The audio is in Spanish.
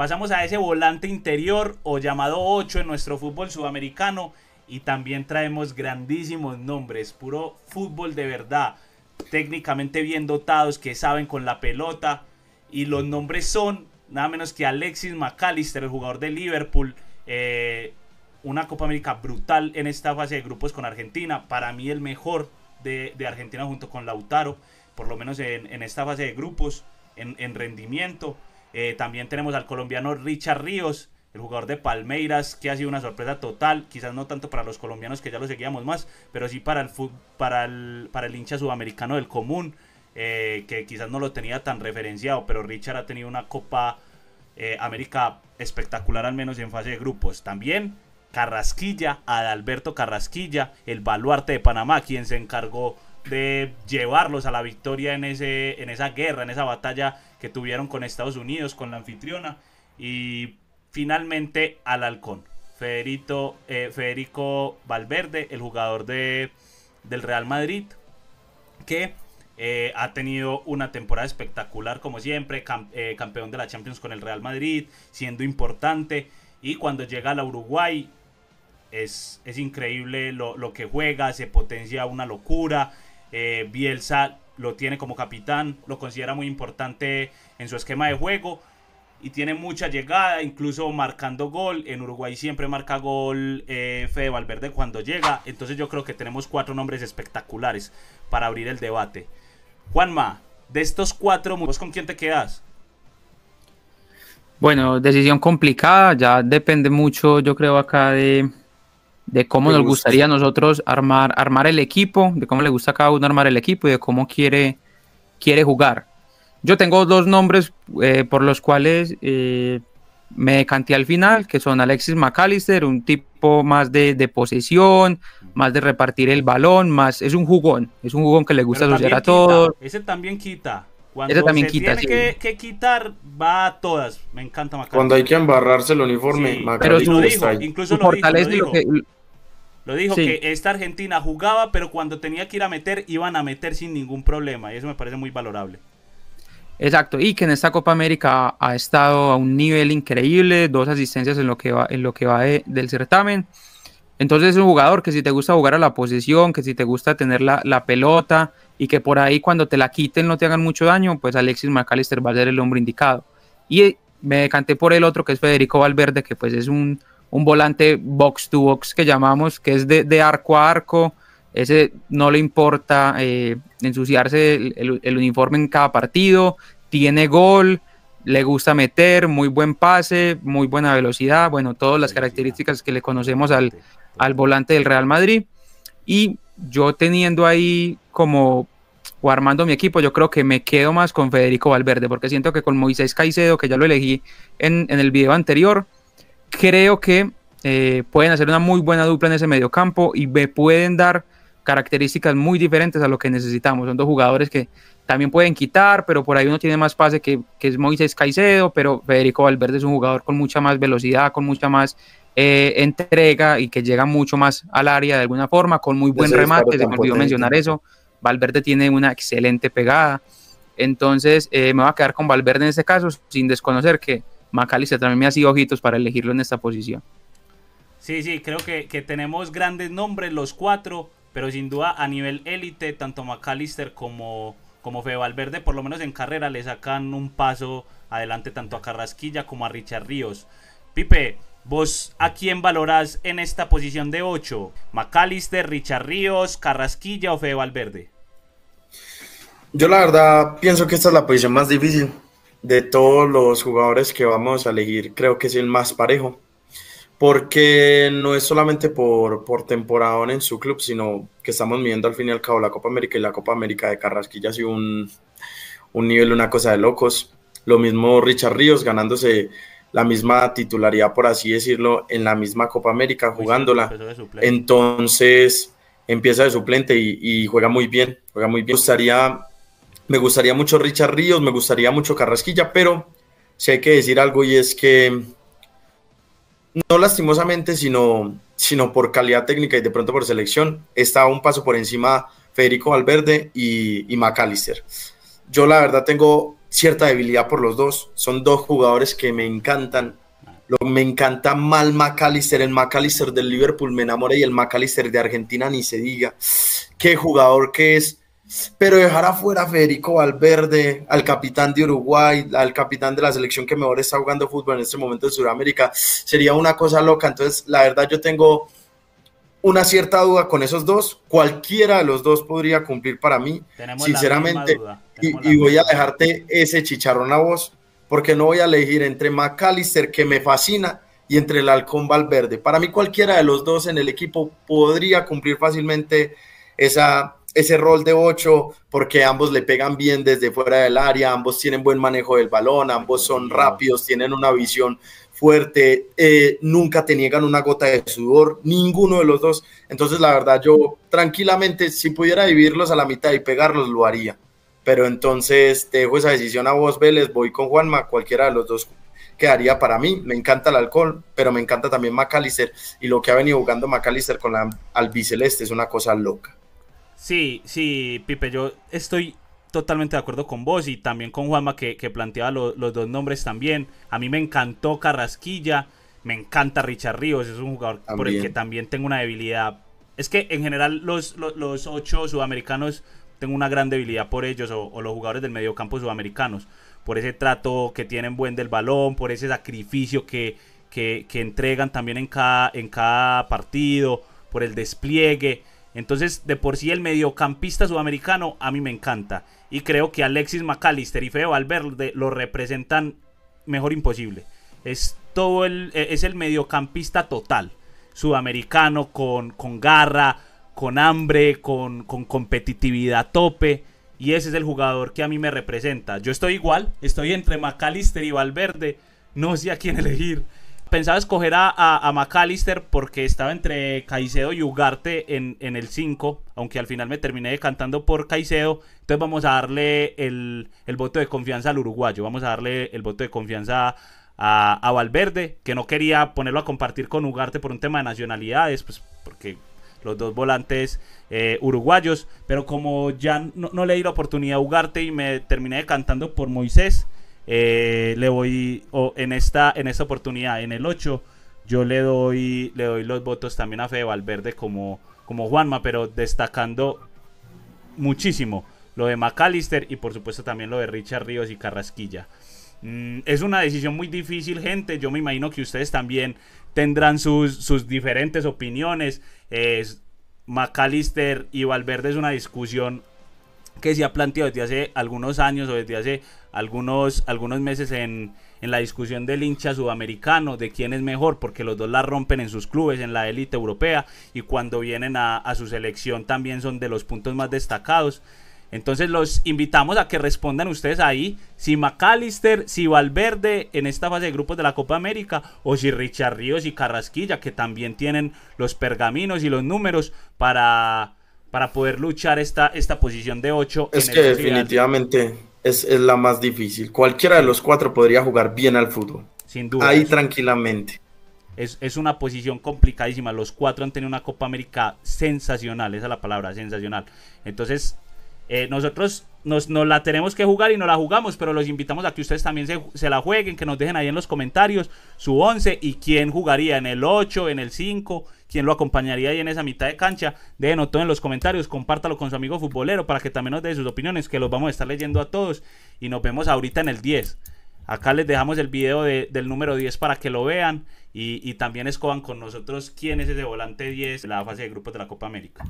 Pasamos a ese volante interior o llamado 8 en nuestro fútbol sudamericano y también traemos grandísimos nombres, puro fútbol de verdad, técnicamente bien dotados que saben con la pelota y los nombres son nada menos que Alexis McAllister, el jugador de Liverpool, eh, una Copa América brutal en esta fase de grupos con Argentina, para mí el mejor de, Argentina junto con Lautaro, por lo menos en, esta fase de grupos, en rendimiento. Eh, también tenemos al colombiano Richard Ríos, el jugador de Palmeiras, que ha sido una sorpresa total, quizás no tanto para los colombianos que ya lo seguíamos más, pero sí para el, para el, para el hincha sudamericano del común, eh, que quizás no lo tenía tan referenciado, pero Richard ha tenido una Copa eh, América espectacular, al menos en fase de grupos. También Carrasquilla, Adalberto Carrasquilla, el baluarte de Panamá, quien se encargó de llevarlos a la victoria en, ese, en esa guerra, en esa batalla que tuvieron con Estados Unidos, con la anfitriona y finalmente al halcón. Federico eh, Valverde, el jugador de, del Real Madrid, que eh, ha tenido una temporada espectacular como siempre, eh, campeón de la Champions con el Real Madrid, siendo importante. Y cuando llega a Uruguay, es, es increíble lo, lo que juega, se potencia una locura. Eh, Bielsa lo tiene como capitán, lo considera muy importante en su esquema de juego y tiene mucha llegada, incluso marcando gol. En Uruguay siempre marca gol eh, Fede Valverde cuando llega. Entonces yo creo que tenemos cuatro nombres espectaculares para abrir el debate. Juanma, de estos cuatro, ¿vos con quién te quedas? Bueno, decisión complicada, ya depende mucho, yo creo acá de, de cómo nos gustaría a nosotros armar, armar el equipo, de cómo le gusta a cada uno armar el equipo y de cómo quiere, quiere jugar. Yo tengo dos nombres eh, por los cuales eh, me canté al final, que son Alexis McAllister, un tipo más de, de, posesión, más de repartir el balón, más es un jugón, es un jugón que le gusta asociar a todos. Ese también quita. Cuando también tiene que, quitar, va a todas. Me encanta Macarena. Cuando hay que embarrarse el uniforme, sí, Pero lo dijo, incluso lo dijo, lo dijo. Que... esta Argentina jugaba, pero cuando tenía que ir a meter, iban a meter sin ningún problema. Y eso me parece muy valorable. Exacto, y que en esta Copa América ha estado a un nivel increíble, dos asistencias en lo que va, en lo que va del certamen. Entonces es un jugador que si te gusta jugar a la posición, que si te gusta tener la, la pelota, y que por ahí cuando te la quiten no te hagan mucho daño, pues Alexis McAllister va a ser el hombre indicado. Y eh, me decanté por el otro que es Federico Valverde, que pues es un, un volante box to box que llamamos, que es de, arco a arco, ese no le importa eh, ensuciarse el, uniforme en cada partido, tiene gol, le gusta meter, muy buen pase, muy buena velocidad, bueno, todas las características que le conocemos al, al volante del Real Madrid. Y yo teniendo ahí como o armando mi equipo, yo creo que me quedo más con Federico Valverde, porque siento que con Moisés Caicedo, que ya lo elegí en, en el video anterior, creo que eh, pueden hacer una muy buena dupla en ese mediocampo y me pueden dar características muy diferentes a lo que necesitamos. Son dos jugadores que también pueden quitar, pero por ahí uno tiene más pase que, que es Moisés Caicedo, pero Federico Valverde es un jugador con mucha más velocidad, con mucha más eh, entrega y que llega mucho más al área de alguna forma, con muy buen remate, se me olvidó mencionar eso. Valverde tiene una excelente pegada. Entonces eh, me voy a quedar con Valverde en este caso, sin desconocer que Macalister también me ha sido ojitos para elegirlo en esta posición. Sí, sí, creo que, que tenemos grandes nombres los cuatro pero sin duda a nivel élite, tanto McAllister como, como Fede Valverde, por lo menos en carrera, le sacan un paso adelante tanto a Carrasquilla como a Richard Ríos. Pipe, ¿vos a quién valorás en esta posición de 8? ¿McAllister, Richard Ríos, Carrasquilla o Feo Valverde? Yo la verdad pienso que esta es la posición más difícil. De todos los jugadores que vamos a elegir, creo que es el más parejo porque no es solamente por, por temporada en su club, sino que estamos midiendo al fin y al cabo la Copa América y la Copa América de Carrasquilla ha sido un, nivel, una cosa de locos. Lo mismo Richard Ríos ganándose la misma titularidad, por así decirlo, en la misma Copa América, pues jugándola. Entonces empieza de suplente y, juega muy bien, juega muy bien. Me gustaría, me gustaría mucho Richard Ríos, me gustaría mucho Carrasquilla, pero si hay que decir algo y es que no lastimosamente, sino, sino por calidad técnica y de pronto por selección, estaba un paso por encima Federico Valverde y, McAllister. Yo la verdad tengo cierta debilidad por los dos. Son dos jugadores que me encantan. me encanta mal McAllister, el McAllister del Liverpool me enamoré y el McAllister de Argentina ni se diga. Qué jugador que es pero dejar afuera a Federico Valverde, al capitán de Uruguay, al capitán de la selección que mejor está jugando fútbol en este momento en Sudamérica, sería una cosa loca. Entonces, la verdad, yo tengo una cierta duda con esos dos. Cualquiera de los dos podría cumplir para mí, sinceramente. Y, voy a dejarte ese chicharrón a vos, porque no voy a elegir entre McAllister, que me fascina, y entre el halcón Valverde. Para mí cualquiera de los dos en el equipo podría cumplir fácilmente esa, ese rol de ocho porque ambos le pegan bien desde fuera del área, ambos tienen buen manejo del balón, ambos son rápidos, tienen una visión fuerte, eh, nunca te niegan una gota de sudor, ninguno de los dos. Entonces, la verdad, yo tranquilamente, si pudiera vivirlos a la mitad y pegarlos, lo haría. Pero entonces te dejo esa decisión a vos, Vélez, voy con Juanma, cualquiera de los dos quedaría para mí. Me encanta el alcohol, pero me encanta también McAllister y lo que ha venido jugando McAllister con la albiceleste es una cosa loca. Sí, sí, Pipe, yo estoy totalmente de acuerdo con vos y también con Juanma que, planteaba los dos nombres también. A mí me encantó Carrasquilla, me encanta Richard Ríos, es un jugador por el que también tengo una debilidad. Es que en general los, ocho sudamericanos tengo una gran debilidad por ellos o, los jugadores del mediocampo sudamericanos, por ese trato que tienen buen del balón, por ese sacrificio que, que, que entregan también en cada, en cada partido, por el despliegue. Entonces, de por sí, el mediocampista sudamericano a mí me encanta. Y creo que Alexis McAllister y Feo Valverde lo representan mejor imposible. Es, todo el, e, es el mediocampista total. Sudamericano, con, con garra, con hambre, con, con competitividad tope. Y ese es el jugador que a mí me representa. Yo estoy igual, estoy entre McAllister y Valverde. No sé a quién elegir pensaba escoger a, McAllister porque estaba entre Caicedo y Ugarte en, el 5, aunque al final me terminé decantando por Caicedo. Entonces vamos a darle el, voto de confianza al uruguayo, vamos a darle el voto de confianza a, Valverde, que no quería ponerlo a compartir con Ugarte por un tema de nacionalidades, pues porque los dos volantes eh, uruguayos, pero como ya no, no le di la oportunidad a Ugarte y me terminé decantando por Moisés. Eh, le voy, en, esta, en esta oportunidad, en el 8, yo le doy, le doy los votos también a Fede Valverde como, como Juanma, pero destacando muchísimo lo de McAllister y por supuesto también lo de Richard Ríos y Carrasquilla. Mm, es una decisión muy difícil, gente. Yo me imagino que ustedes también tendrán sus, sus diferentes opiniones. Macalister McAllister y Valverde es una discusión que se ha planteado desde hace algunos años o desde hace algunos, algunos meses en, la discusión del hincha sudamericano, de quién es mejor, porque los dos la rompen en sus clubes, en la élite europea, y cuando vienen a, a, su selección también son de los puntos más destacados. Entonces los invitamos a que respondan ustedes ahí si McAllister, si Valverde en esta fase de grupos de la Copa América o si Richard Ríos y Carrasquilla que también tienen los pergaminos y los números para para poder luchar esta, esta posición de 8. Es que definitivamente es, la más difícil. Cualquiera de los cuatro podría jugar bien al fútbol. Sin duda. Ahí tranquilamente. Es, es, una posición complicadísima. Los cuatro han tenido una Copa América sensacional, esa es la palabra, sensacional. Entonces, eh, nosotros nos, la tenemos que jugar y no la jugamos, pero los invitamos a que ustedes también se, la jueguen, que nos dejen ahí en los comentarios su 11 y quién jugaría en el 8, en el 5, quién lo acompañaría ahí en esa mitad de cancha. Déjenos todo en los comentarios, compártalo con su amigo futbolero para que también nos dé sus opiniones, que los vamos a estar leyendo a todos y nos vemos ahorita en el 10. Acá les dejamos el video del número 10 para que lo vean y, y también escoban con nosotros quién es ese volante 10 en la fase de grupos de la Copa América.